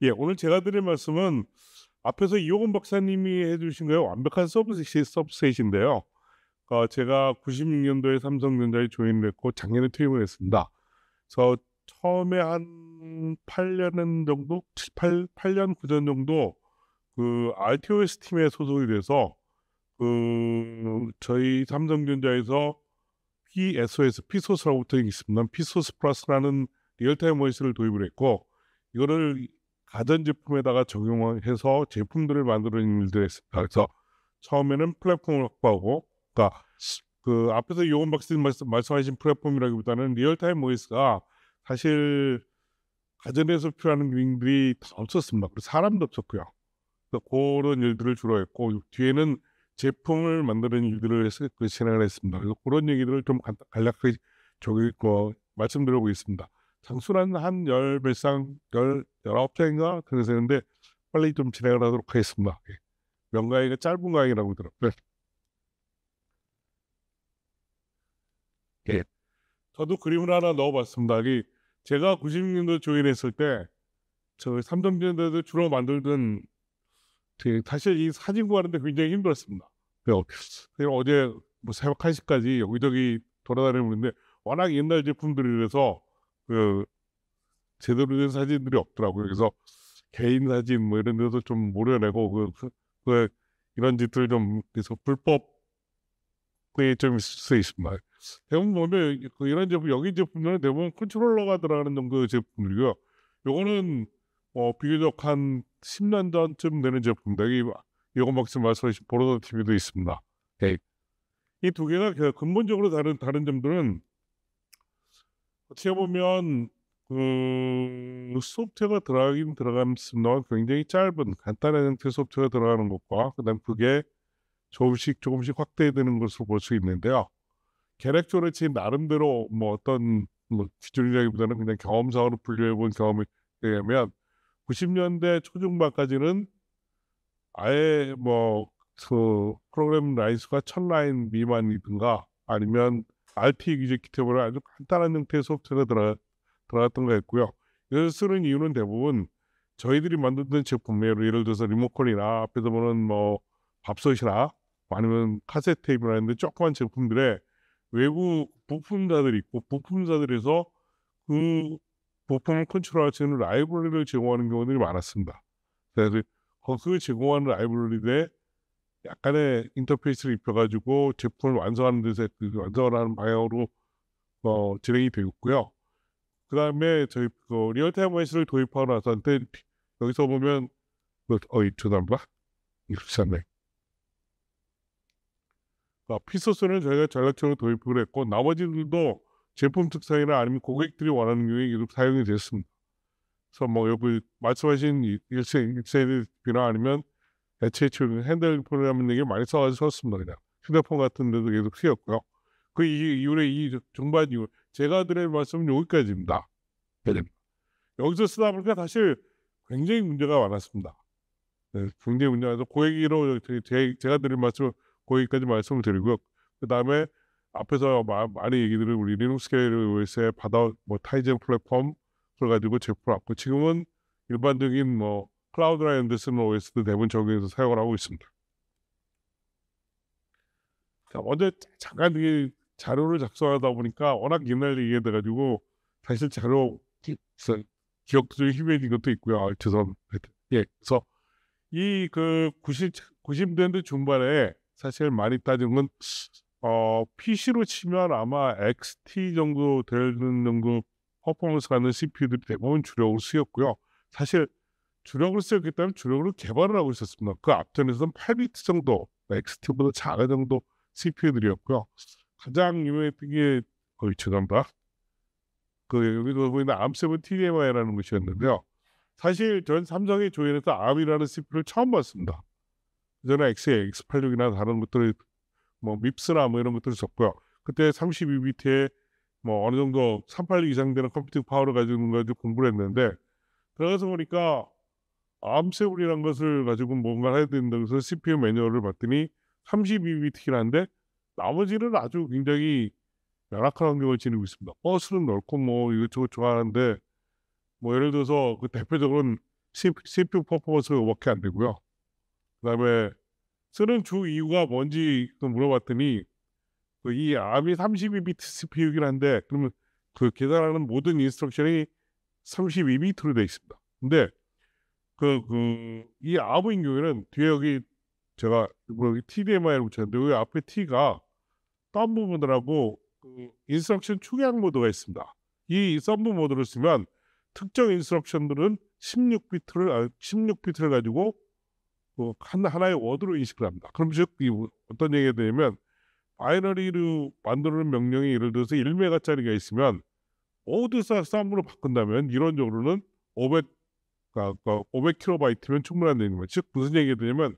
예, 오늘 제가 드릴 말씀은 앞에서 이호근 박사님이 해주신 거에 완벽한 서브셋이, 서브셋인데요. 어, 제가 96년도에 삼성전자에 조인을 했고 작년에 퇴임을 했습니다. 그래서 처음에 한 8년 정도, 8, 8년 9년 정도 그 RTOS 팀에 소속이 돼서 그 저희 삼성전자에서 PSOS, PSOS라고 붙어 있습니다. PSOS 플러스라는 리얼타임 원시를 도입을 했고 이거를 가전 제품에다가 적용해서 제품들을 만들어낸 일들이 있습니다. 그래서 처음에는 플랫폼을 확보하고, 그러니까 그 앞에서 요원 박사님 말씀, 말씀하신 플랫폼이라기보다는 리얼타임 OS가 사실 가전에서 필요하는 기능들이 다 없었습니다. 그리고 사람도 없었고요. 그런 일들을 주로 했고 뒤에는 제품을 만드는 일들을 해서 그 진행을 했습니다. 그래서 그런 얘기들을 좀 간략하게 저기 뭐 말씀드리고 있습니다. 장수란 한열몇 상, 열, 열아홉 장인가? 그래서 했는데 빨리 좀 진행을 하도록 하겠습니다. 예. 명강의가 짧은 강의라고 들었고요. 예. 예. 저도 그림을 하나 넣어봤습니다. 이 제가 90년도 조인했을 때, 저 삼성전자도 주로 만들던, 그 사실 이 사진 구하는데 굉장히 힘들었습니다. 그 어제 뭐 새벽 1시까지 여기저기 돌아다니는데 고있 워낙 옛날 제품들이라서 그 제대로 된 사진들이 없더라고요. 그래서 개인 사진 뭐 이런 데서 좀 모려내고 그, 그, 그 이런 짓들 좀 그래서 불법이 그 좀 있을 수 있습니다. 대부분 보면 그 이런 제품 여기 제품들은 대부분 컨트롤러가 들어가는 정도의 제품이고요 요거는 어, 비교적 한 10년 전쯤 되는 제품인데 이거 막지 말씀하신 보로더 TV도 있습니다. 예. 이두 개가 그 근본적으로 다른 다른 점들은 어떻게 보면 그 소프트웨어가 들어가긴 들어갔습니다. 굉장히 짧은 간단한 형태의 소프트웨어가 들어가는 것과 그다음 그게 조금씩 조금씩 확대되는 것으로 볼 수 있는데요. 계략적으로 제 나름대로 뭐 어떤 뭐 기준이라기보다는 그냥 경험상으로 분류해본 경험에 의하면 90년대 초중반까지는 아예 뭐그 프로그램 라인수가 천 라인 미만이든가 아니면 RT 기재 키트로 아주 간단한 형태의 소프트웨어가 들어, 들어갔던 거였고요 이걸 쓰는 이유는 대부분 저희들이 만드는 제품 예로 예를 들어서 리모컨이나 앞에서 보는 뭐 밥솥이나 아니면 카세트 테이프라는데 조그만 제품들에외국 부품사들이 있고 부품사들에서 그 부품을 컨트롤할 수 있는 라이브러리를 제공하는 경우들이 많았습니다. 그래서 그 제공하는 라이브러리에 약간의 인터페이스를 입혀가지고 제품을 완성하는 데서 그완성 하는 방향으로 어, 진행이 되고 고요그 다음에 저희 그 리얼타임 OS를 도입하고 나서 여기서 보면 뭐, 어이 죄송합 이렇잖아요. 아, 피소스는 저희가 전략적으로 도입을 했고 나머지들도 제품 특성이나 아니면 고객들이 원하는 경우에 계속 사용이 됐습니다. 그래서 뭐 여기 말씀하신 일세 일세비나 아니면 애초에 핸드폰이라는 얘기 많이 써가지고 썼습니다. 그냥 휴대폰 같은 데도 계속 쓰였고요. 그 이후에 이 중반 이후 제가 드릴 말씀은 여기까지입니다. 네. 여기서 쓰다 보니까 사실 굉장히 문제가 많았습니다. 네, 굉장히 문제가 많아서 고액으로 제, 가 드릴 말씀은 거기까지 말씀을 드리고요. 그 다음에 앞에서 마, 많이 얘기 들은 우리 리눅스 케이스의 바다 뭐 타이젠 플랫폼 그래가지고 제품을 갖고 지금은 일반적인 뭐 클라우드라 앤드스는 OS도 대부분 적용해서 사용을 하고 있습니다. 자, 그러니까 먼저 잠깐 이 자료를 작성하다 보니까 워낙 옛날 얘기가 돼가지고 사실 자료 그 기억도 좀 희미해진 것도 있고요. 아, 죄송합니다. 예, 그래서 이그 90, 90년대 중반에 사실 많이 따진 건 어, PC로 치면 아마 XT 정도 되는 정도 퍼포먼스 가는 CPU들이 대부분 주력으로 쓰였고요. 사실 주력으로 쓰였기 때문에 주력으로 개발을 하고 있었습니다. 그 앞전에서는 8비트 정도, 엑스 t 보다 작은 정도 CPU들이었고요. 가장 유명했던 게 거의 죄송합니다. 그 여기서 보이는 암7 TDMI라는 것이었는데요. 사실 전 삼성의 조인에서 암이라는 CPU를 처음 봤습니다. 그전에 X8, X86이나 다른 것들이 뭐 밉스나 뭐 이런 것들을 썼고요. 그때 32비트에 뭐 어느 정도 386 이상 되는 컴퓨팅 파워를 가지고 가지고 공부를 했는데 들어가서 보니까 암세울이라는 것을 가지고 뭔가 를 해야 된다고 해서 CPU 매뉴얼을 봤더니 32비트긴한데 나머지는 아주 굉장히 열악한 환경을 지니고 있습니다. 버스는 넓고 뭐 이것저것 좋아하는데 뭐 예를 들어서 그 대표적인 CPU 퍼포먼스가 밖에 안 되고요. 그 다음에 쓰는 주 이유가 뭔지 물어봤더니 이암이 32비트 CPU이긴 한데 그러면 그 계산하는 모든 인스트럭션이 32비트로 되어 있습니다. 근데 그, 그, 이 암의 경우에는 뒤에 여기 제가 일부 뭐 여기 TDMI를 붙였는데 여기 앞에 T가 딴 부분들하고 그 인스트럭션 축약 모드가 있습니다. 이 썸브 모드를 쓰면 특정 인스트럭션들은 16비트를 16비트를 가지고 그 하나의 워드로 인식을 합니다. 그럼 즉 뭐 어떤 얘기가 되냐면 바이너리로 만드는 명령이 예를 들어서 1메가짜리가 있으면 모두 다 썸으로 바꾼다면 이론적으로는 500 그러니까, 그러니까 500kb면 충분한다는 거예요. 즉 무슨 얘기냐면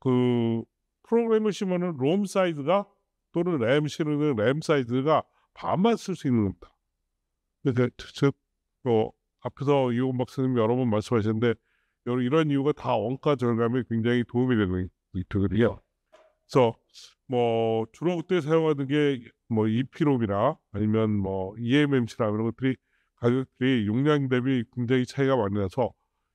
그 프로그램을 심으면 롬 사이즈가 또는 램 실은 램 사이즈가 반만 쓸 수 있는 겁니다. 즉 그러니까 어, 앞에서 이호 박사님 여러 번 말씀하셨는데 이런 이유가 다 원가 절감에 굉장히 도움이 되는 거거든요. 그래서 뭐 주로 그때 사용하는 게뭐 EP롬이나 아니면 뭐 EMMC나 이런 것들이 가격들이 용량 대비 굉장히 차이가 많이 나서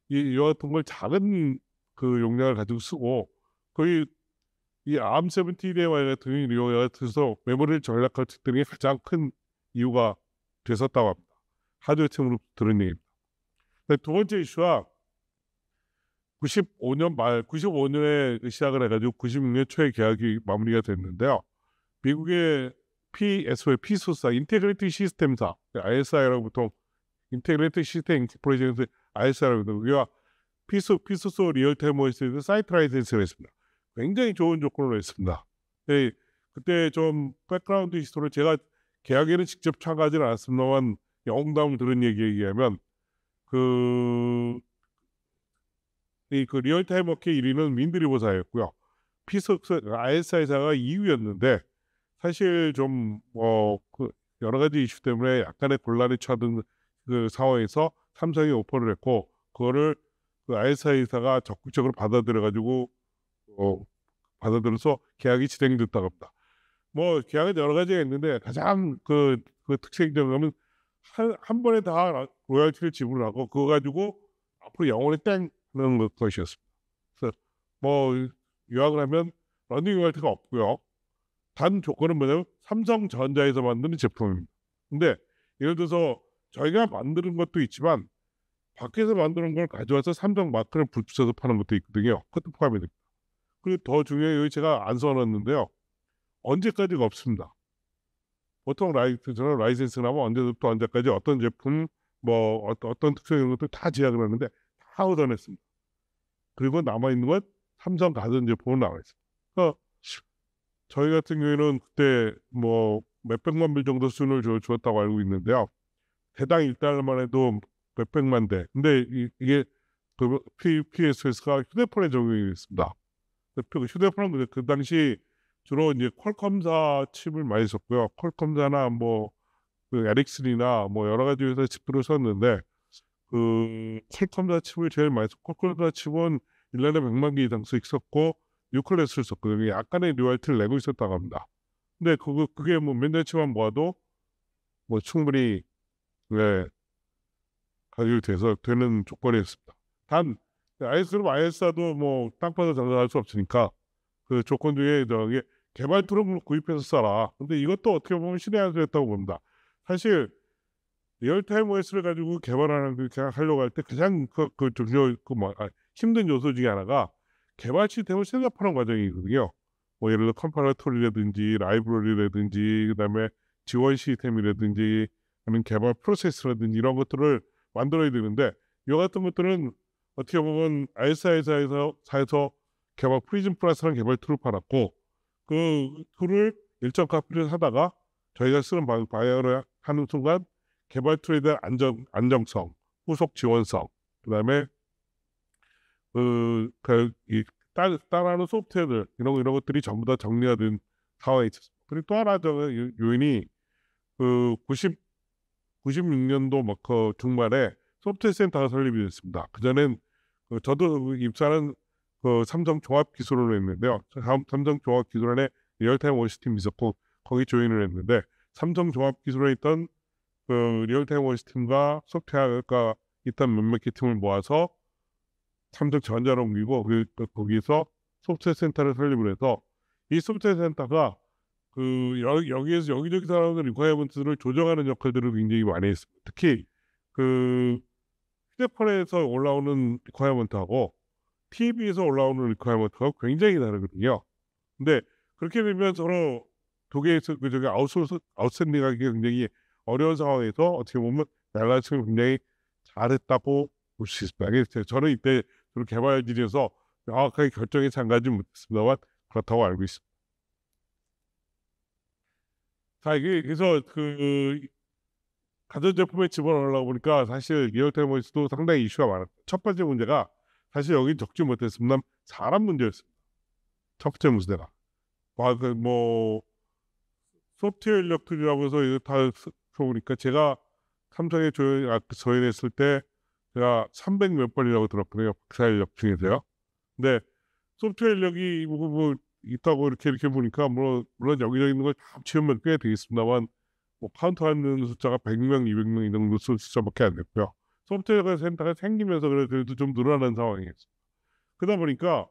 이, 이와 같은 걸 작은 그 용량을 가지고 쓰고 거의 이암 세븐틴의 말 같은 경우에 같아서 메모리를 전략할 수 있는 게 가장 큰 이유가 됐었다고 합니다. 하드웨어팀으로 들은 얘기입니다. 두 번째 이슈가 95년 말, 95년에 시작을 해가지고 96년 초에 계약이 마무리가 됐는데요. 미국의 PSO의 피소사 인테그레이티 시스템사, 네, ISI라고 보통 인테그레이티 시스템 프로이젠스 ISI라고 보통 우리가 피소, 피소소 리얼타임 OS에서 사이트 라이센스가 있습니다. 굉장히 좋은 조건으로 했습니다. 네, 그때 좀 백그라운드 히스토리 제가 계약에는 직접 참가하지는 않았습니다만 영담 들은 얘기 얘기하면 그, 이, 그 리얼타임 업계 1위는 민드리보사였고요. 피소, 그 ISI사가 2위였는데 사실 좀뭐그 어, 여러 가지 이슈 때문에 약간의 곤란에 처든 그 상황에서 삼성이 오퍼를 했고 그거를 그 아이사 이사가 적극적으로 받아들여 가지고 어 받아들여서 계약이 진행됐다고 합니다. 뭐 계약은 여러 가지가 있는데 가장 그, 그특색적인 거면 한, 한 번에 다 로열티를 지불하고 그거 가지고 앞으로 영원히 땡는 것이었습니다. 그래서 뭐 요약을 하면 런닝 로열티가 없고요. 단 조건은 뭐냐면 삼성전자에서 만드는 제품입니다. 근데 예를 들어서 저희가 만드는 것도 있지만 밖에서 만드는 걸 가져와서 삼성 마크를 붙여서 파는 것도 있거든요. 그것도 포함이 됩니다. 그리고 더 중요해요. 여기 제가 안 써놨는데요. 언제까지가 없습니다. 보통 라이센스처 라이센스나 뭐 언제부터 언제까지 어떤 제품, 뭐 어떤, 어떤 특성 이런 것도 다 제약을 했는데다 얻어냈습니다. 그리고 남아있는 건 삼성 가전 제품으로 나와있습니다. 그러니까 저희 같은 경우에는 그때 뭐 몇백만 불 정도 수준을 줘, 었다고 알고 있는데요. 대당 일달러만 해도 몇백만 대. 근데 이, 게그 PPSS가 휴대폰에 적용이 됐습니다 그 휴대폰은 근그 당시 주로 이제 퀄컴사 칩을 많이 썼고요. 퀄컴사나 뭐그 에릭슨이나 뭐 여러 가지 회사 칩들을 썼는데 그 퀄컴사 칩을 제일 많이 썼고 퀄컴사 칩은 일년에 100만 개 이상 씩 썼고 뉴클래스를 썼거든요. 약간의 리얼트를 내고 있었다고 합니다. 근데 그거 그게 뭐 몇 년치만 모아도 뭐 충분히 네, 가지고 돼서 되는 조건이었습니다. 단 IS그룹 ISA도 뭐, 뭐 땅파서 장사할 수 없으니까 그 조건 중에 저게 개발 트럼을 뭐 구입해서 써라. 근데 이것도 어떻게 보면 신의 한 수였다고 봅니다. 사실 리얼타임 OS를 가지고 개발하는 그냥 하려고 할 때 가장 그, 그, 그, 그, 그, 그, 그, 그, 그, 그, 그, 그, 그, 그, 그, 그, 그, 그, 개발 시스템을 셋업하는 과정이거든요. 뭐 예를 들어 컴파일토리라든지 라이브러리라든지 그다음에 지원 시스템이라든지 하는 개발 프로세스라든지 이런 것들을 만들어야 되는데 이 같은 것들은 어떻게 보면 알사에서 사에서 개발 프리즘 플러스라는 개발 툴을 팔았고 그 툴을 일정 카피를 하다가 저희가 쓰는 바이어를 하는 순간 개발 툴에 대한 안정, 안정성, 후속 지원성, 그 다음에 어, 그, 이, 따, 따라하는 소프트웨어들 이런 이런 것들이 전부 다 정리가 된 상황에 있었습니다. 그리고 또 하나 저 요인이 그 90, 96년도 막그 중반에 소프트웨어 센터가 설립이 됐습니다. 그전엔 그 저도 그 입사는 그 삼성 종합기술원에 했는데요. 삼성 종합기술원에 리얼타임 원시팀이 있었고 거기 조인을 했는데 삼성 종합기술원에 있던 그 리얼타임 원시팀과 소프트웨어가 있던 몇몇 개 팀을 모아서 삼성 전자로 옮기고 그, 그, 거기서 소프트웨어 센터를 설립을 해서 이 소프트웨어 센터가 그 여, 여 기에서 여기저기 사람들 리과이어먼트를 조정하는 역할들을 굉장히 많이 했습니다. 특히 그 휴대폰에서 올라오는 리과이어먼트하고 TV에서 올라오는 리과이어먼트가 굉장히 다르거든요. 근데 그렇게 되면 서로 두 개의 그 저기 아웃소스 아웃샌딩하기 굉장히 어려운 상황에서 어떻게 보면 날라치를 굉장히 잘했다고 볼 수 있습니다. 저는 이때 그리고 개발진에서 명확하게 결정에 참가하지 못했습니다만 그렇다고 알고 있습니다. 자, 이게 그래서 그 가전제품에 집어넣으려고 보니까 사실 리얼타임 보이도 상당히 이슈가 많았다. 첫 번째 문제가 사실 여기 적지 못했습니다. 사람 문제였습니다. 첫 번째 문제가. 뭐, 뭐 소프트웨어 인력들이라고 해서 이거 다 보니까 제가 삼성에 조연, 아, 그 조연했을 때 제가 300 몇 번이라고 들었거든요. 박사 인력 중에서요. 근데 소프트웨어 인력이 뭐, 뭐 있다고 이렇게 이렇게 보니까 물론, 물론 여기저기 있는 걸다 채우면 꽤 되겠습니다만 뭐 카운트하는 숫자가 100명, 200명 이 정도 숫자밖에 안 됐고요. 소프트웨어 센터가 생기면서 그래도 좀 늘어나는 상황이겠죠 그러다 보니까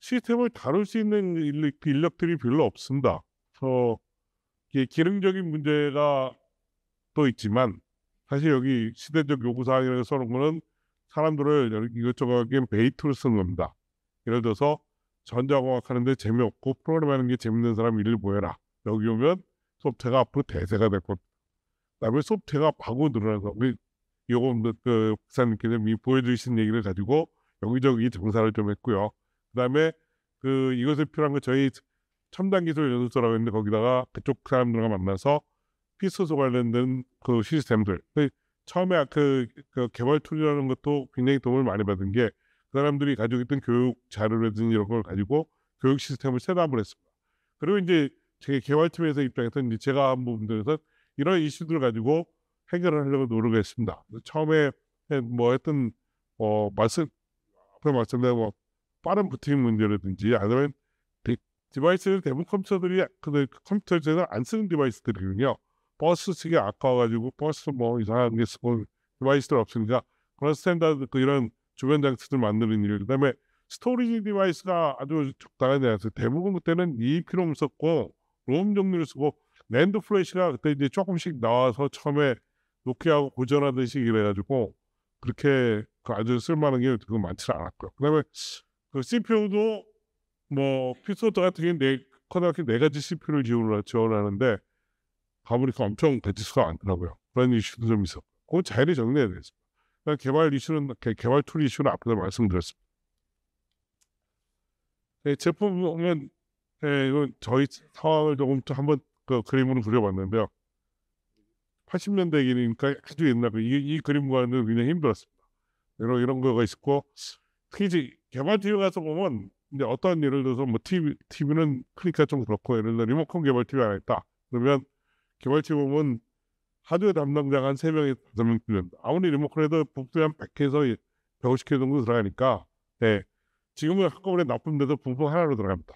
시스템을 다룰 수 있는 인력, 들이 별로 없습니다. 그래서 기능적인 문제가 또 있지만 사실 여기 시대적 요구사항이라고 써놓은 거는 사람들을 이것저것 하기엔 베이트로 쓰는 겁니다. 예를 들어서 전자공학 하는데 재미없고 프로그램 하는 게 재밌는 사람 일일 모여라. 여기 오면 소프트가 앞으로 대세가 될겁 그다음에 소프트가 바구 늘어나서 우리 요거 그 박사님께서 미 보여주신 얘기를 가지고 여기저기 정사를 좀 했고요. 그다음에 그 이것에 필요한 거 저희 첨단 기술 연구소라고 했는데 거기다가 그쪽 사람들과 만나서 피소스 관련된 그 시스템들. 그 처음에 그, 그 개발 툴이라는 것도 굉장히 도움을 많이 받은 게 그 사람들이 가지고 있던 교육 자료라든지 이런 걸 가지고 교육 시스템을 셋업을 했습니다. 그리고 이제 제 개발팀에서 입장에서 이제 제가 한 부분들에서 이런 이슈들을 가지고 해결을 하려고 노력 했습니다. 처음에 뭐 했던 어 말씀 앞에 말씀드린 뭐 빠른 부팅 문제라든지 아니면 디바이스 대부분 컴퓨터들이 그 컴퓨터에서 안 쓰는 디바이스들이거든요. 버스 측이 아까워가지고 버스 뭐 이상한 게 쓰고 디바이스들 뭐 없으니까 그런 스탠다드 그 이런 주변 장치들 만드는 일 그다음에 스토리지 디바이스가 아주 적당한 데서 대부분 그때는 EEP롬 썼고 롬 종류를 쓰고 랜드 플래시가 그때 이제 조금씩 나와서 처음에 노키아하고 고전하듯이 이래가지고 그렇게 그 아주 쓸만한 게 그거 많지 않았고요. 그다음에 그 CPU도 뭐 피소드 같은 게네 커다랗게 네 가지 CPU를 지원하는데 을 가보리까 엄청 대치수가 많더라고요. 그런 이슈도 좀 있었고 그건 자연 정리해야 되겠습니다. 그러니까 개발 이슈는 개발 툴 이슈는 앞에서 말씀드렸습니다. 네, 제품은 네, 이건 저희 상황을 조금 또 한번 그 그림으로 그려봤는데요. 80년대이니까 아주 옛날 그 이, 이 그림 과는 굉장히 힘들었습니다. 이런 이런 거가 있었고 특히 개발 팀에 가서 보면 이제 어떤 예를 들어서 뭐 TV, TV는 크니까 좀 그렇고 예를 들어 리모컨 개발 TV 하나 있다. 그러면 개발치 보면 하드웨어 담당자가 한 3명에서 5명 틀린다. 아무리 리모컨에도 복수에 한 100에서 150개 정도 들어가니까 네. 지금은 한꺼번에 납품돼서 부품 하나로 들어갑니다.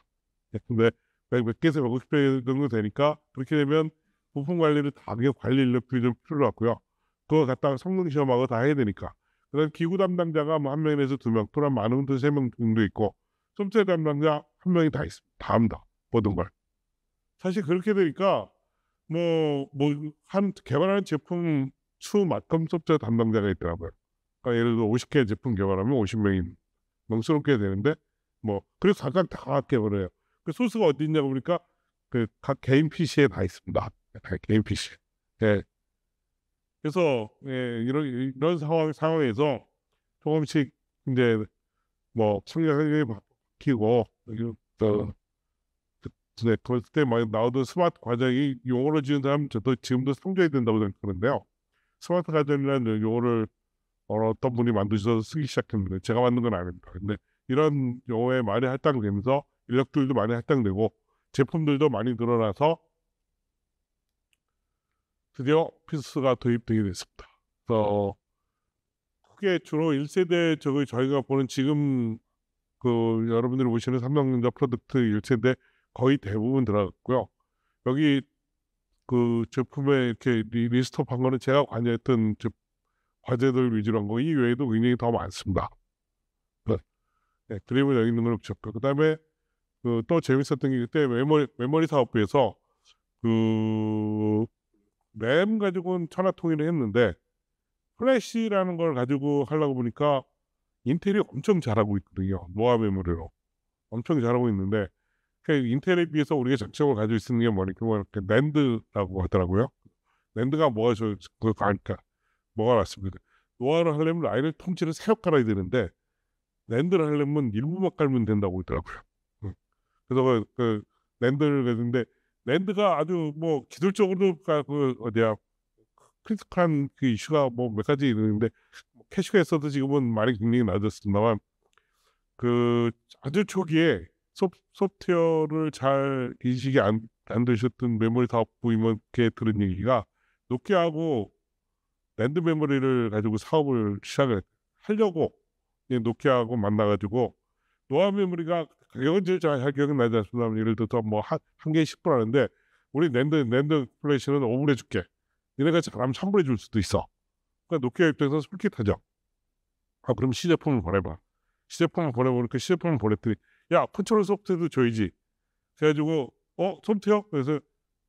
네. 근데 몇 개에서 150개 정도 되니까 그렇게 되면 부품 관리를 다하게 관리 인력비 좀 필요하고요. 그거 갖다가 성능 시험하고 다 해야 되니까. 그다음 기구 담당자가 뭐 한 명에서 두 명, 또는 많은 분도 세명 정도 있고 솜세 담당자 한 명이 다 있습니다. 다 합니다. 모든 걸. 사실 그렇게 되니까 뭐, 뭐, 한, 개발하는 제품 수 맞춤 소프트웨어 담당자가 있더라고요. 그러니까 예를 들어 50개 제품 개발하면 50명이 명수롭게 되는데, 뭐, 그래서 각각 다 개발해요. 그 소스가 어디 있냐고 보니까, 그, 각 개인 PC에 다 있습니다. 개인 PC. 예. 그래서, 예, 이런, 이런 상황, 상황에서 조금씩, 이제, 뭐, 성격이 바뀌고, 또, 네, 그때 막 나오던 스마트 과정이 용어를 지은 사람 저도 지금도 성장이 된다고 생각하는데요. 스마트 과정이라는 용어를 어떤 분이 만드셔서 쓰기 시작했는데 제가 만든 건 아닙니다. 근데 이런 용어에 많이 할당되면서 인력들도 많이 할당되고 제품들도 많이 늘어나서 드디어 피스가 도입되게 됐습니다. 그래서 크게 주로 1세대 저 저희가 보는 지금 그 여러분들이 보시는 삼성전자 프로덕트 1세대 거의 대부분 들어갔고요. 여기 그 제품에 이렇게 리스트업 한 거는 제가 관여했던 과제들 위주로 한 거, 이 외에도 굉장히 더 많습니다. 네. 네, 그림을 여기 있는 걸 붙였고, 그 다음에 그또 재밌었던 게 그때 메모리, 메모리 사업부에서 그 램 가지고는 천하통일을 했는데 플래시라는 걸 가지고 하려고 보니까 인텔이 엄청 잘하고 있거든요. 노아 메모리로. 엄청 잘하고 있는데 그러니까 인텔에 비해서 우리가 장점을 가지고 있는 게 뭐냐 그 랜드라고 하더라고요. 랜드가 뭐가 저 그거 아니까 뭐가 낫습니다. 노화를 하려면 아이를 통째로 새벽 깔아야 되는데 랜드를 하려면 일부만 깔면 된다고 그더라고요 그래서 그, 그 랜드를 했는데 랜드가 아주 뭐 기술적으로 그러니까 그 어디야 크리티컬한 그 이슈가 뭐 몇 가지 있는데 뭐 캐시가 있어도 지금은 많이 굉장히 낮았습니다만 그 아주 초기에 소프트웨어를 잘 인식이 안, 안 되셨던 메모리 사업 부임원께 들은 얘기가 노키아하고 랜드 메모리를 가지고 사업을 시작을 하려고 노키아하고 만나가지고 노아 메모리가 가격은 제잘 일 기억은 나지 않습니다만 예를 들어서 뭐한 개에 10불 하는데 우리 랜드 랜드 플레시는 5불 해줄게. 니네가 잘하면 3불 해줄 수도 있어. 그러니까 노키아 입장에서 솔깃하죠. 아 그럼 시제품을 보내봐. 시제품을 보내보니까 시제품을 보냈더니 야 컨트롤 소프트도 저희지 그래가지고 어 소프트요? 그래서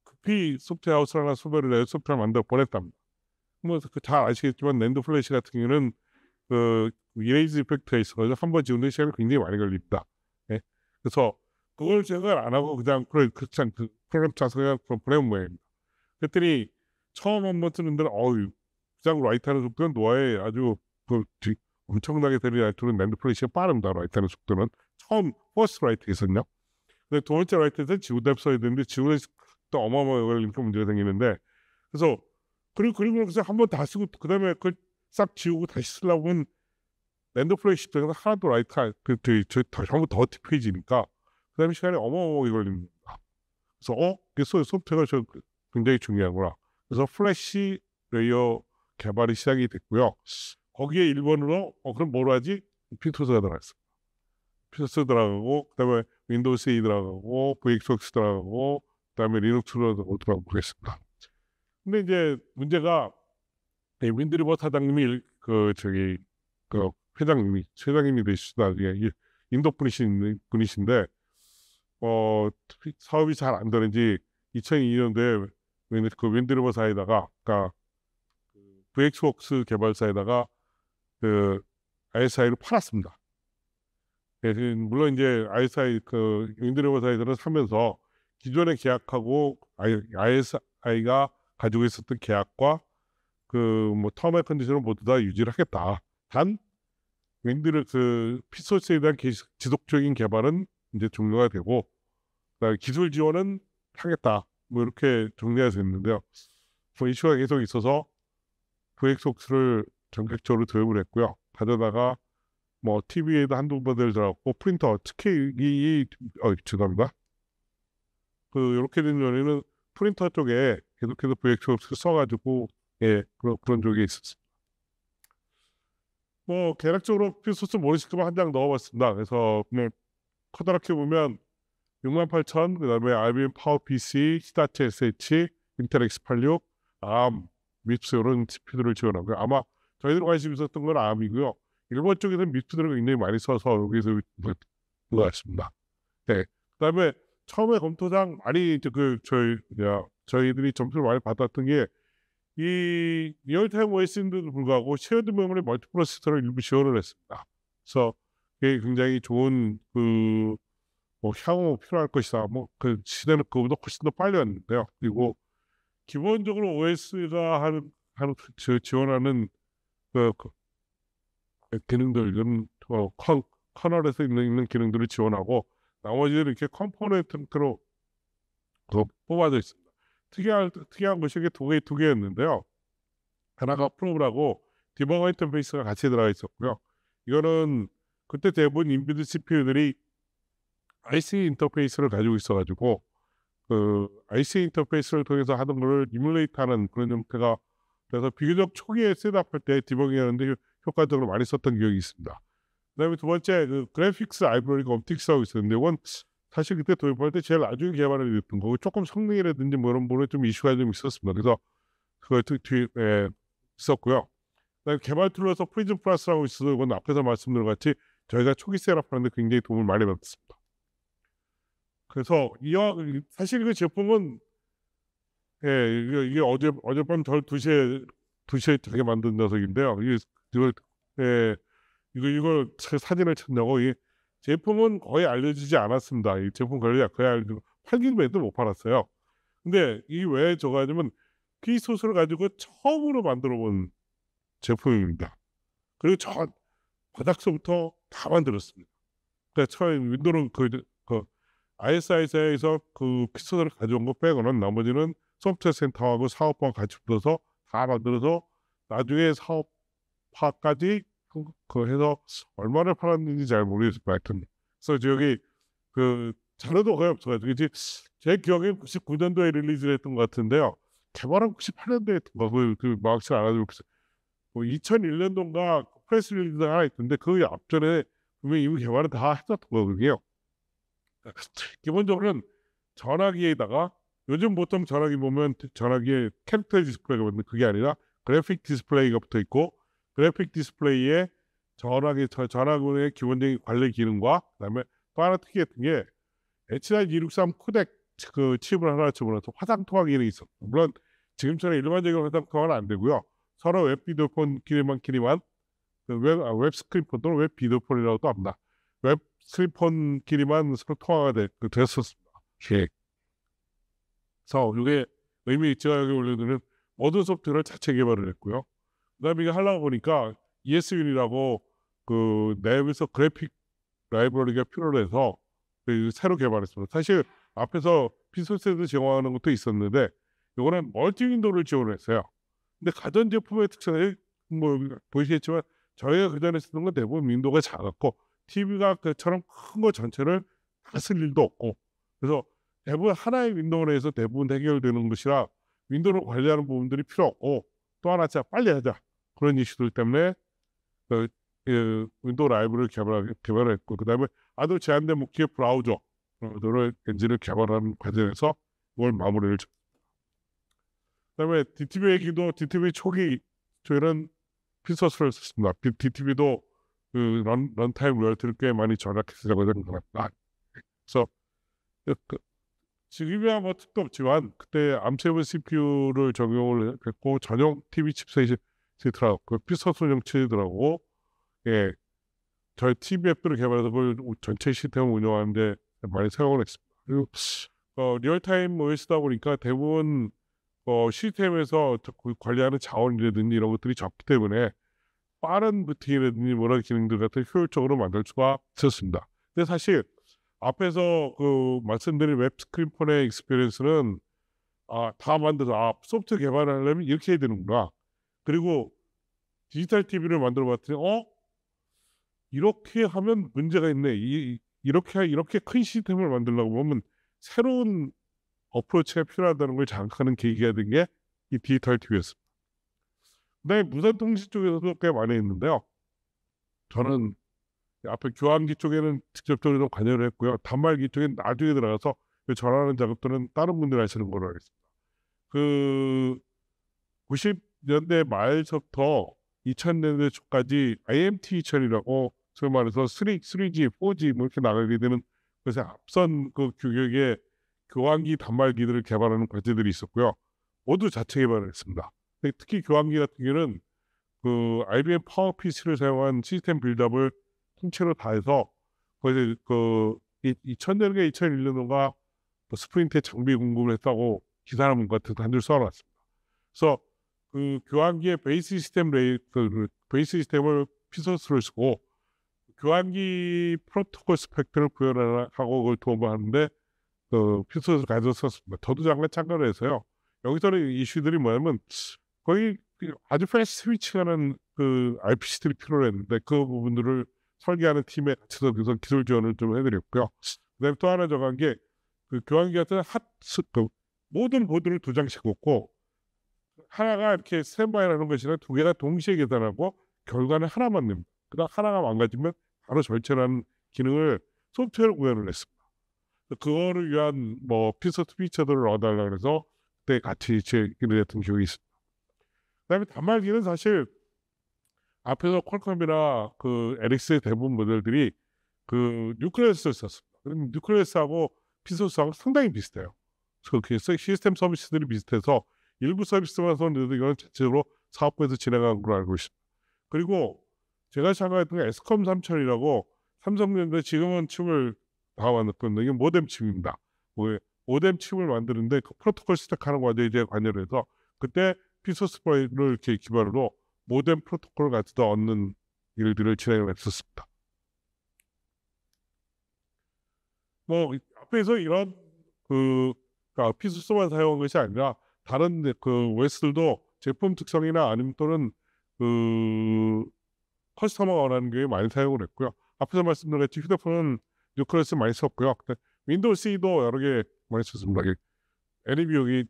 급히 소프트 하우스라는 소별를 내서 소프트를 만들어 보냈답니다. 뭐잘 그 아시겠지만 랜드 플래시 같은 경우는 그 이레이즈 이펙트가 있어가지고 한번 지우는 시간이 굉장히 많이 걸립니다. 네? 그래서 그걸 제가 안 하고 그냥 그래 그렇그 프로그램 자체가 프로그램 모양입니다. 그랬더니 처음 한 번 쓰는 데는 어유 그냥 라이트하는 속도는 노아에 아주 그, 엄청나게 되는 라이트는 랜드 플래시가 빠릅니다. 라이트하는 속도는 처음 퍼스트 라이트가 있었냐? 근데 두 번째 라이트에서 지구답 써야 되는데 지구답 또 어마어마하게 인게 문제가 생기는데 그래서 그리고 그리고 그래서 한번 다 쓰고 그다음에 그걸 싹 지우고 다시 쓰려고 하면 랜드 플래시 입장에서 하나도 라이트 그그 그, 전부 더티특이지니까 그다음에 시간이 어마어마하게 걸립니다. 그래서 어, 그래서 소프트웨어가 저 굉장히 중요한구나 그래서 플래시 레이어 개발이 시작이 됐고요. 거기에 1번으로어 그럼 뭐로 하지? 피토스가 들어갔어. 피어스 들어가고 그다음에 윈도우스 E 들어가고 VXOX 그 들어가고 그다음에 리눅스로 들어가고 그랬습니다. 근데 이제 문제가 윈드리버 사장님이 그 저기 그 회장님이 회장님이 되시다 예, 인도 분이신 분이신데 어 사업이 잘 안 되는지 2002년도에 그 윈드리버사에다가 그러니까 VX웍스 그 개발사에다가 그 ISI를 팔았습니다. 대신 물론 이제 ISI 그용드대리회사에서는 사면서 기존의 계약하고 ISI가 가지고 있었던 계약과 그뭐 텀의 컨디션을 모두 다 유지를 하겠다. 단 윈드를 그 피소스에 대한 계시, 지속적인 개발은 이제 종료가 되고 그다음에 기술 지원은 하겠다. 뭐 이렇게 정리할 수 있는데요. 뭐 이슈가 계속 있어서 VXOX를 전격적으로 도입을 했고요. 가져다가 뭐 TV에도 한두 번들 들어갔고 프린터 특히 이, 이 어, 죄송합니다. 그 이렇게 된요에는 프린터 쪽에 계속해서 VX를 써가지고 예 그런 그런 쪽에 있었습니다. 뭐 계략적으로 필수스 모르시크만 한 장 넣어봤습니다. 그래서 그냥 커다랗게 보면 68,000, 그 다음에 IBM 파워 PC, 히타치 SH, 인텔 X86, ARM 밉스 이런 c p u 를 지원하고요. 아마 저희들 관심 있었던 건 a r m 이고요 일본 쪽에서 미스트드를 굉장히 많이 써서 여기서 들어갔습니다. 뭐, 네. 그다음에 처음에 검토장 많이 그 저희 저희들이 점수를 많이 받았던 게이 리얼타임 OS인데도 불구하고 쉐어드 메모리 멀티프로세서를 일부 지원을 했습니다. 그래서 그게 굉장히 좋은 그뭐 향후 뭐 필요할 것이다. 뭐그 시대는 그보다 훨씬 더 빨리 는데요 그리고 기본적으로 OS가 하는 하는 지원하는 그, 그 기능들 이런 어, 컨, 커널에서 있는, 있는 기능들을 지원하고 나머지는 이렇게 컴포넌트로 그, 뽑아져 있습니다. 특이한, 특이한 것이 이게 두 개, 두 개였는데요. 하나가 프로그라고 디버거 인터페이스가 같이 들어가 있었고요. 이거는 그때 대부분 인비드 CPU들이 IC 인터페이스를 가지고 있어가지고 그 IC 인터페이스를 통해서 하는 거를 이뮬레이트하는 그런 형태가 그래서 비교적 초기에 셋업할 때 디버깅 하는데 효과적으로 많이 썼던 기억이 있습니다. 그다음에 두 번째 그 그래픽스 아이브러리가 옵틱스하고 있었는데 이건 사실 그때 도입할 때 제일 나중에 개발이 됐던 거고 조금 성능이라든지 뭐 이런 부분에 좀 이슈가 좀 있었습니다. 그래서 그걸 뒤에 있고요 예, 개발 툴로서 프리즘 플러스라고 있어서 이건 앞에서 말씀드린 것 같이 저희가 초기 셋업하는데 굉장히 도움을 많이 받았습니다. 그래서 이어 사실 그 제품은 예 이게, 이게 어제 어젯밤 절 2시에 2시에 되게 만든 녀석인데요. 이게 이걸 예, 이거 이걸 사진을 찾냐고 이 제품은 거의 알려지지 않았습니다. 이 제품 거의 거의 알려지고 팔기도 해도 못 팔았어요. 근데 이왜 저거 하냐면 귀소스를 가지고 처음으로 만들어본 제품입니다. 그리고 저 바닥서부터 다 만들었습니다. 그러니까 처음 윈도는 그, 그 ISI사에서 그소스를 가져온 거 빼고는 나머지는 소프트웨어 센터하고 사업방 같이 붙어서 다 만들어서 나중에 사업 파까지 그, 그 해서 얼마를 팔았는지 잘 모르겠을 것 같은데. 그래서 저기 그 자료도 거의 없어가지고 이제 기억에 99년도에 릴리즈를 했던 것 같은데요. 개발은 98년도에 했던 거, 그, 그 막상 알아들고 뭐 2001년도인가 프레스 릴리즈 하나 있던데 그 앞전에 분명히 이미 개발은 다 했었던 거거든요. 그러니까 기본적으로는 전화기에다가 요즘 보통 전화기 보면 전화기에 캐릭터 디스플레이가 있는 그게 아니라 그래픽 디스플레이가 붙어 있고 그래픽 디스플레이의 전화기, 전화군의 기본적인 관리 기능과 그다음에 또 하나 특이했던 게 H9263 코덱 그 칩을 하나 집어넣어서 화상 통화 기능이 있었고 물론 지금처럼 일반적인 화상 통화는 안 되고요. 서로 웹비디오폰기능만끼리만 웹, 그 웹 스크린폰 아, 또는 웹 비디오폰이라고도 합니다. 웹스크린폰기리만 서로 통화가 되, 그 됐었습니다. 예. 그래서 이게 의미 있죠. 여기 올려드는 모든 소프트를 웨어 자체 개발을 했고요. 그다음에 이거 하려고 보니까 ESU이라고 그 내부에서 그래픽 라이브러리가 필요해서 로 그 새로 개발했습니다. 사실 앞에서 피소스를 에 제공하는 것도 있었는데 이거는 멀티 윈도우를 지원했어요. 근데 가전 제품의 특성이 뭐 보시겠지만 저희가 그 전에 쓰던 건 대부분 윈도우가 작았고 TV가 그처럼 큰 거 전체를 다 쓸 일도 없고 그래서 대부분 하나의 윈도우로 해서 대부분 해결되는 것이라 윈도우를 관리하는 부분들이 필요 없고 또 하나 자 빨리 하자 그런 이슈들 때문에 어, 예, 윈도우 라이브를 개발, 개발했고 그 다음에 아도 제한된 목기의 브라우저 들을 엔진을 개발하는 과정에서 월 마무리를 쳤습그 다음에 DTV 얘기도 DTV 초기 저희는 피서스를 썼습니다. DTV도 그 런, 런타임 로열티를 꽤 많이 절약했으라고 생각합니다. 그래서 그, 그, 지금이야 뭐 특도 없지만 그때 암세븐 CPU를 적용을 했고 전용 TV 칩셋이 트위터라고 그 피서소년 트위드라고 예 저희 TBF를 개발해서 그 전체 시스템을 운영하는데 많이 사용을 했습니다. 그리고 어, 리얼타임 OS다 보니까 대부분 어, 시스템에서 관리하는 자원이라든지 이런 것들이 적기 때문에 빠른 부팅이라든지 뭐런 기능들 같은 효율적으로 만들 수가 있었습니다. 근데 사실 앞에서 그 말씀드린 웹스크린폰의 익스피리언스는 아, 다 만들어서 아, 소프트 개발하려면 이렇게 해야 되는구나. 그리고 디지털 TV를 만들어 봤더니 어 이렇게 하면 문제가 있네. 이, 이렇게 이렇게 큰 시스템을 만들려고 하면 새로운 어프로치가 필요하다는 걸장악하는 계기가 된 게 이 디지털 TV였습니다. 그다음에 무선통신 쪽에서도 꽤 많이 했는데요. 저는 앞에 교환기 쪽에는 직접적으로 관여를 했고요. 단말기 쪽엔 나중에 들어가서 그 전하는 작업들은 다른 분들이 하시는 걸로 알겠습니다. 그 2000년대 말서부터 2000년대 초까지 IMT 0이라고 소위 말해서 3, 3G, 4G 뭐 이렇게 나가게 되는 그래서 앞선 그 규격의 교환기 단말기들을 개발하는 과제들이 있었고요. 모두 자체 개발을 했습니다. 특히 교환기 같은 경우는 그 IBM 파워 PC를 사용한 시스템 빌드업을 통째로 다 해서 거기서 그 2000년과 2001년도가 스프린트의 장비 공급을 했다고 기사라는 것 같은 한줄 써놨습니다. 그래서 그 교환기의 베이스 시스템 레이트를 그, 그 베이스 시스템을 피서스를 쓰고 교환기 프로토콜 스펙트를 구현하고 그걸 도모하는데그 피서스를 가져썼습니다. 저도 잠깐 참가를 해서요. 여기서는 이슈들이 뭐냐면 거의 그 아주 패스트 스위치라는그 RPC들이 필요로 했는데 그 부분들을 설계하는 팀에 같이서 우선 기술 지원을 좀 해드렸고요. 그다음에 또 하나 정한 게 그 교환기 같은 핫, 스그 모든 보드를 두 장씩 꽂고 하나가 이렇게 스탠바이라는 것이나 두 개가 동시에 계산하고 결과는 하나만 냅니다. 그다음 하나가 망가지면 바로 절체라는 기능을 소프트웨어로 구현을 했습니다. 그거를 위한 뭐 피서트 피처들을 얻어달라 그래서 그때 같이 제기를 했던 기억이 있습니다. 그다음에 단말기는 사실 앞에서 퀄컴이나 그 l 스의 대부분 모델들이 그 뉴클레스를 썼습니다. 그럼 뉴클레스하고 피소스하고 상당히 비슷해요. 그래서 그 시스템 서비스들이 비슷해서 일부 서비스만 손해도 이건 자체적으로 사업부에서 진행한 걸로 알고 있습니다. 그리고 제가 참가했던 게 에스컴 삼천이라고 삼성전자 지금은 칩을 다 만들었는데 이게 모뎀 칩입니다. 뭐 모뎀 칩을 만드는데 그 프로토콜 시작하는 과정에 제 관여를 해서 그때 피소스프를 이렇게 기반으로 모뎀 프로토콜 을같지도 얻는 일들을 진행을 했었습니다. 뭐 앞에서 이런 그 그러니까 피소스만 사용한 것이 아니라 다른 그 OS들도 제품 특성이나 아니면 또는 그 커스터머가 원하는 게 많이 사용을 했고요. 앞에서 말씀드렸듯이 휴대폰은 뉴클래스 많이 썼고요. 윈도우 C도 여러 개 많이 썼습니다. 애니뷰이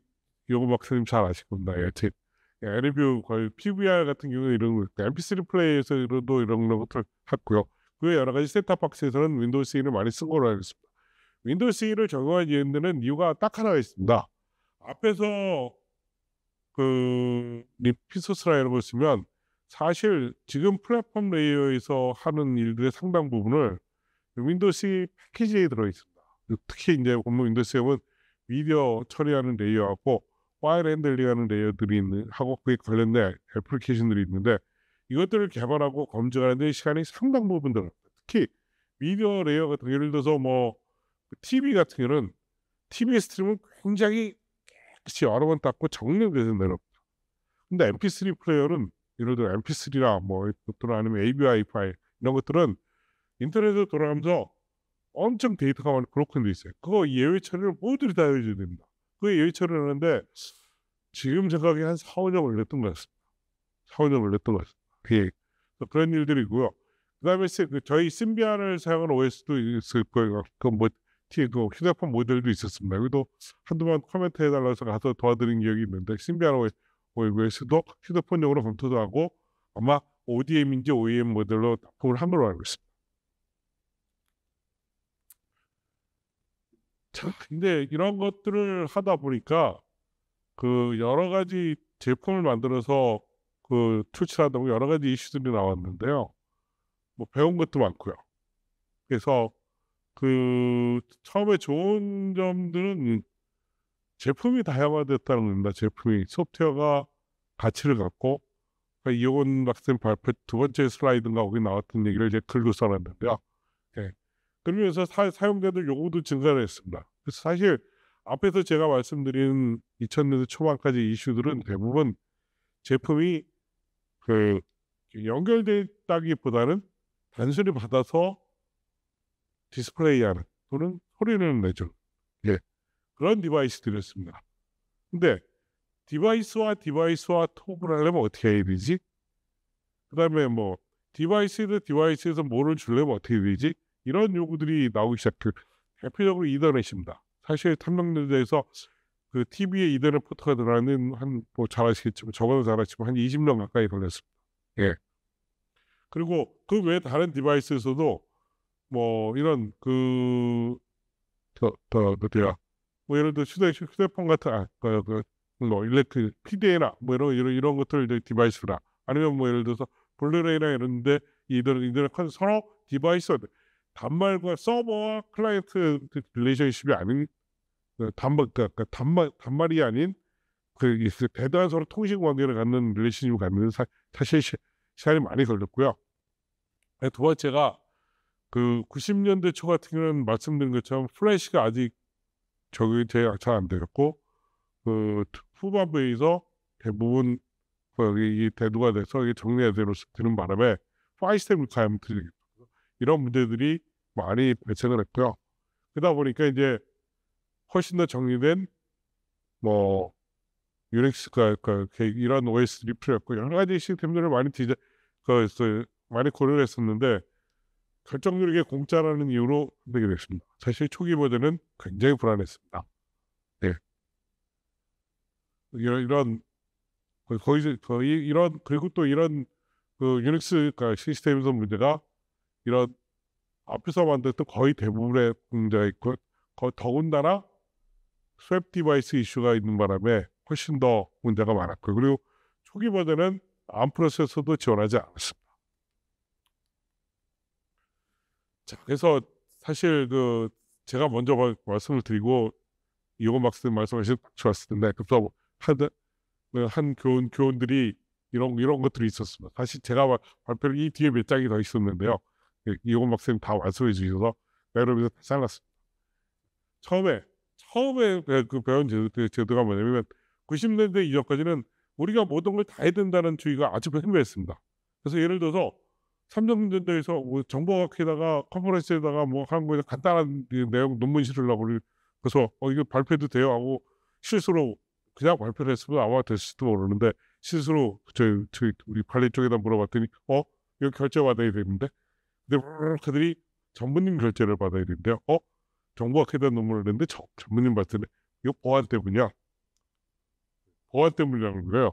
요거 박사님 잘 아실 겁니다. 예, 팁. 에뷰 거의 PVR 같은 경우는 이런 MP3 플레이에서도 이런 것들 했고요. 그 여러 가지 셋탑 박스에서는 윈도우 C를 많이 쓴 걸로 알고 있습니다. 윈도우 C를 적용한 예는들은 이유가 딱 하나가 있습니다. 앞에서 그리피소스라이라보시면 사실 지금 플랫폼 레이어에서 하는 일들의 상당 부분을 윈도우 패키지에 들어 있습니다. 특히 이제 공동 윈도우 7은 미디어 처리하는 레이어하고 파일 핸들링하는 레이어들이 있는 하고 그에 관련된 애플리케이션들이 있는데 이것들을 개발하고 검증하는데 시간이 상당 부분 들어갑니다. 특히 미디어 레이어 같은 예를 들어서 뭐 TV 그 같은 경우는 TV 스트림은 굉장히 같시 여러 번 닦고 정리돼서 내려옵다 근데 mp3 플레이어는 예를 들어 mp3나 뭐 또는 아니면 a v i 파일 이런 것들은 인터넷으로 돌아가면서 엄청 데이터가 많이 브로큰돼 있어요. 그거 예외 처리를 모두들 다 해줘야 됩니다. 그 예외 처리를 하는데 지금 생각에 한 4, 5년 걸렸던 것 같습니다. 4, 5년 걸렸던 것 같습니다. 예. 그런 일들이고요. 그다음에 그 저희 심비안을 사용한 OS도 있을 거예요. 그뭐 특히 그 휴대폰 모델도 있었습니다. 그래도 한두번 커멘트 해달라서 가서 도와드린 기억이 있는데 신비한 웨이도 휴대폰용으로 검토도 하고 아마 ODM인지 OEM 모델로 납품을 한 걸로 알고 있습니다. 자, 근데 이런 것들을 하다 보니까 그 여러 가지 제품을 만들어서 그 출시하다 보고 여러 가지 이슈들이 나왔는데요. 뭐 배운 것도 많고요. 그래서 그 처음에 좋은 점들은 제품이 다양화됐다는 겁니다. 제품이 소프트웨어가 가치를 갖고 그러니까 이혼박사 발표 두 번째 슬라이드인가 거기 나왔던 얘기를 이제 글로 써놨는데요. 네. 그러면서 사, 용자들 요구도 증가를 했습니다. 그래서 사실 앞에서 제가 말씀드린 2000년대 초반까지 이슈들은 대부분 제품이 그 연결됐다기보다는 단순히 받아서 디스플레이하는 또는 소리를 내죠. 예. 그런 디바이스들이었습니다. 근데 디바이스와 디바이스와 톡을 하려면 어떻게 해야 되지? 그 다음에 뭐 디바이스에서 디바이스에서 뭐를 주려면 어떻게 해야 되지? 이런 요구들이 나오기 시작해 대표적으로 이더넷입니다. 사실 탐정전자에서 그 TV에 이더넷 포트가 들어가는 한 뭐 잘 아시겠지만 적어도 잘 아시지만 한 20년 가까이 걸렸습니다. 예. 그리고 그 외 다른 디바이스에서도 뭐 이런 그더더 어디야 그 뭐 예를 들어 휴대, 휴대폰 같은 아그뭐 그, 일렉트 PDA나 뭐 이런 이런 이런 것들 이 디바이스라 아니면 뭐 예를 들어서 블루레이나 이런데 이들 은 이들은 서로 디바이스 단말과 서버와 클라이언트 그 릴레이션십이 아닌 단말 그러니까 단말 단말이 아닌 그 대단한 서로 통신 관계를 갖는 릴레이션십을 갖는 사, 사실 시, 간이 많이 걸렸고요. 두 번째가 그 90년대 초 같은 경우는 말씀드린 것처럼 플래시가 아직 적용이 되게 잘안 되었고 그 후반부에서 대부분 그 이 대두가 돼서 이게 정리가 되는 바람에 파이스템 리카이먼트 이런 문제들이 많이 발생을 했고요. 그러다 보니까 이제 훨씬 더 정리된 뭐 유닉스가 그러니까 이런 OS들이 필요했고 여러 가지 시스템들을 많이 디자 그, 그 많이 고려했었는데 를 결정률이 공짜라는 이유로 되게 됐습니다. 사실 초기 버전은 굉장히 불안했습니다. 네. 이런, 이런 거의, 거의 이런 그리고 또 이런 그 유닉스 그러니까 시스템에서 문제가 이런 앞에서 만들던 거의 대부분의 문제가 있고 더군다나 스웹 디바이스 이슈가 있는 바람에 훨씬 더 문제가 많았고 그리고 초기 버전은 암 프로세서도 지원하지 않았습니다. 자, 그래서 사실 그 제가 먼저 마, 말씀을 드리고 이건 박사님 말씀하신 좋았을 텐데 그래서 한, 한교훈교훈들이 이런 이런 것들이 있었습니다. 사실 제가 발표를 이 뒤에 몇 장이 더 있었는데요. 예, 이건 박사님 다 완성해 주셔서 네, 여러분들 다 잘랐습니다. 처음에 처음에 그, 그 배운 제도, 그 가 뭐냐면 90년대 이전까지는 우리가 모든 걸 다 해야 된다는 주의가 아주 팽배했습니다. 그래서 예를 들어서 삼성전자에서 뭐 정보학회다가 에 컨퍼런스에다가 뭐한는 거에 간단한 그 내용 논문 실으려고 그래. 서 어, 이거 발표해도 돼요 하고 실수로 그냥 발표를 했으면 아마 됐을지도 모르는데 실수로 저희, 저희 우리 관리 쪽에다 물어봤더니 어 이거 결제 받아야 되는데 근데 그들이 전부님 결제를 받아야 되는데요. 어 정보학회다 에 논문을 냈는데 저, 전부님 봤더니 이거 보안 때문이야. 보안 때문이라는 거예요.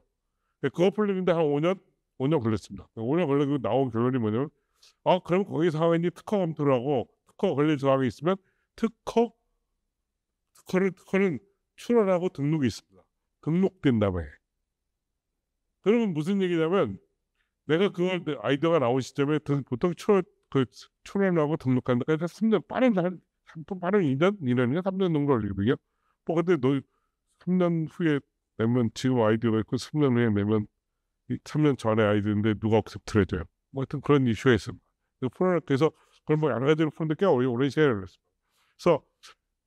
네, 그거 풀리는데 한 5년 5년 걸렸습니다. 5년 걸려서 나온 결론이 뭐냐면 아 그럼 거기 사회이 특허 검토를 하고 특허 걸릴 조항이 있으면 특허 특허를 특허는 출원하고 등록이 있습니다. 등록된 다음에 그러면 무슨 얘기냐면 내가 그걸 아이디어가 나온 시점에 보통 출그 출원하고 등록하 데까지 3년 빠른 한 빠른 2년 2년이 3년 정도 걸리거든요. 뭐 근데 너 3년 후에 내면 지금 아이디어가 있고 3년 후에 내면 3년 전에 아이들인데 누가 억셉트를 해줘요. 뭐 하여튼 그런 이슈가 있습니다. 그래서 프로그램서 그걸 뭐 여러 가지로 푸는데 꽤 오래, 오래 시간을 했습니다. 그래서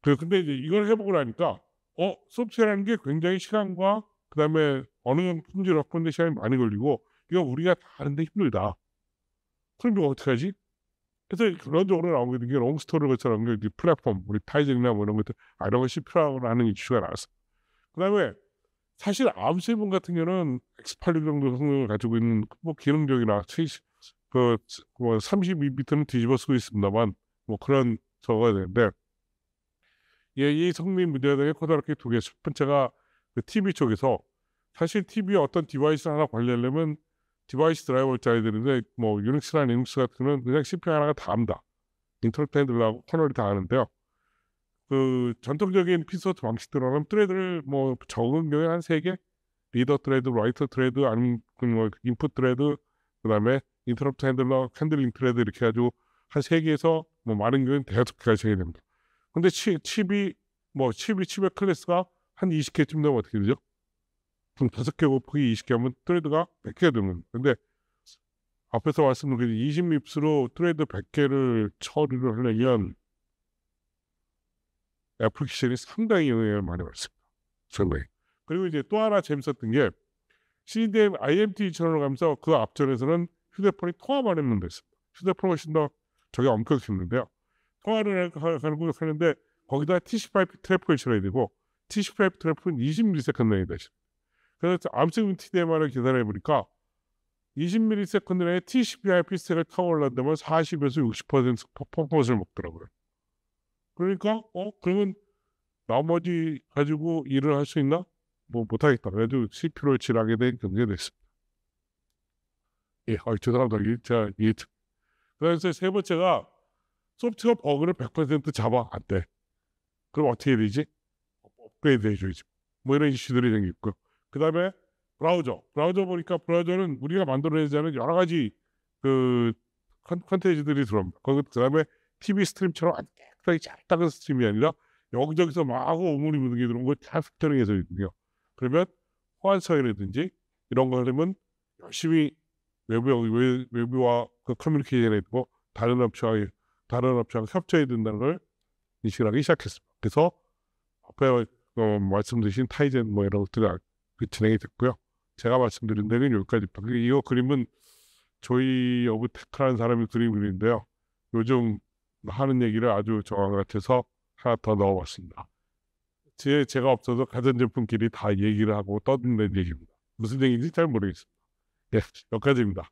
그 근데 이제 이걸 해보고 나니까 어 소프트웨어라는 게 굉장히 시간과 그 다음에 어느 정도 품질 업그레이 시간이 많이 걸리고 이거 우리가 다 하는데 힘들다. 그럼 이거 어떡하지? 그래서 결론적으로 나오게 된 게 롱스토리 거이 나온 게 플랫폼, 우리 타이젠이나 뭐 이런 것들, 아, 이런 것이 필요하고 는 이슈가 나왔어. 그 다음에 사실 암세븐 같은 경우는 X86 정도 성능을 가지고 있는 뭐 기능적이나 그, 뭐 32비트는 뒤집어 쓰고 있습니다만 뭐 그런 저거가 되는데 예, 이 성능 문제가 되게 커다랗게 두 개. 첫 번째가 그 TV 쪽에서 사실 TV에 어떤 디바이스 하나 관리하려면 디바이스 드라이버를 짜야 되는데 뭐 유닉스나 리눅스 같은 경우는 그냥 CPU 하나가 다 합니다. 인터넷 핸들하고 코널이다 하는데요. 그 전통적인 피서트 방식대로는 트레드를 뭐 적은 경우에 한세 개, 리더 트레드, 라이터 트레드, 아니면 그 뭐 인풋 트레드, 그다음에 인터럽트 핸들러, 캔들링 트레드 이렇게 해가지고 한 세 개에서 뭐 많은 경우는 대여섯 개가 적야 됩니다. 근데 치, 칩이 뭐 칩이 칩의 클래스가 한 20개쯤 되면 어떻게 되죠? 그럼 5개 곱하기 20개 하면 트레드가 100개가 되는 근데 앞에서 말씀드린 20립스로 트레드 100개를 처리를 하려면 애플리케이션이 상당히 영향을 많이 받습니다. 상당히. 그리고 이제 또 하나 재밌었던 게 CDM IMT 전원을 가면서 그 앞전에서는 휴대폰이 통화만 했는 데 휴대폰 훨씬 더 저게 엄격했는데요. 통화를 하는 곳 하는데 거기다 TCP 트래프를 쳐야 되고 TCP 트래프는 20ms 내에 되니다 그래서 암세 TDMR을 계산해 보니까 20ms 내에 TCP IP 스택을 타고 올랐다면 40에서 60% 퍼포먼스를 먹더라고요. 그러니까 어 그러면 나머지 가지고 일을 할 수 있나? 뭐 못하겠다. 그래도 CPU를 칠하게 된 경제가 됐습니다. 예, 아, 죄송합니다. 1차, 그래서 세 번째가 소프트웨어 버그를 100% 잡아 안 돼. 그럼 어떻게 되지? 업그레이드 해줘야지. 뭐 이런 이슈들이 생기고. 그 다음에 브라우저. 브라우저 보니까 브라우저는 우리가 만들어내지 않 여러 가지 그 컨텐츠들이 들어옵니다. 그 다음에 TV 스트림처럼 안 돼. 식탁이 잘따은 스팀이 아니라 여기저기서 마구 오물이 묻은 게 들어온 걸잘 스토링해서 있거요 그러면 호환성이라든지 이런 거 하려면 열심히 외부, 외, 부와그 커뮤니케이션에 있고 다른 업체와 다른 업체와 협조해야 된다는 걸 인식하기 시작했습니다. 그래서 앞에 어, 말씀드린 타이젠 뭐 이런 것들이 아, 그 진행이 됐고요. 제가 말씀드린 데는 여기까지. 그 이거 그림은 저희 여부 테크라는 사람이 그린 그림인데요. 요즘 하는 얘기를 아주 정확 같아서 하나 더 넣어봤습니다. 제, 제가 없어서 가전제품끼리 다 얘기를 하고 떠드는 얘기입니다. 무슨 얘기인지 잘 모르겠습니다. 예, 여기까지입니다.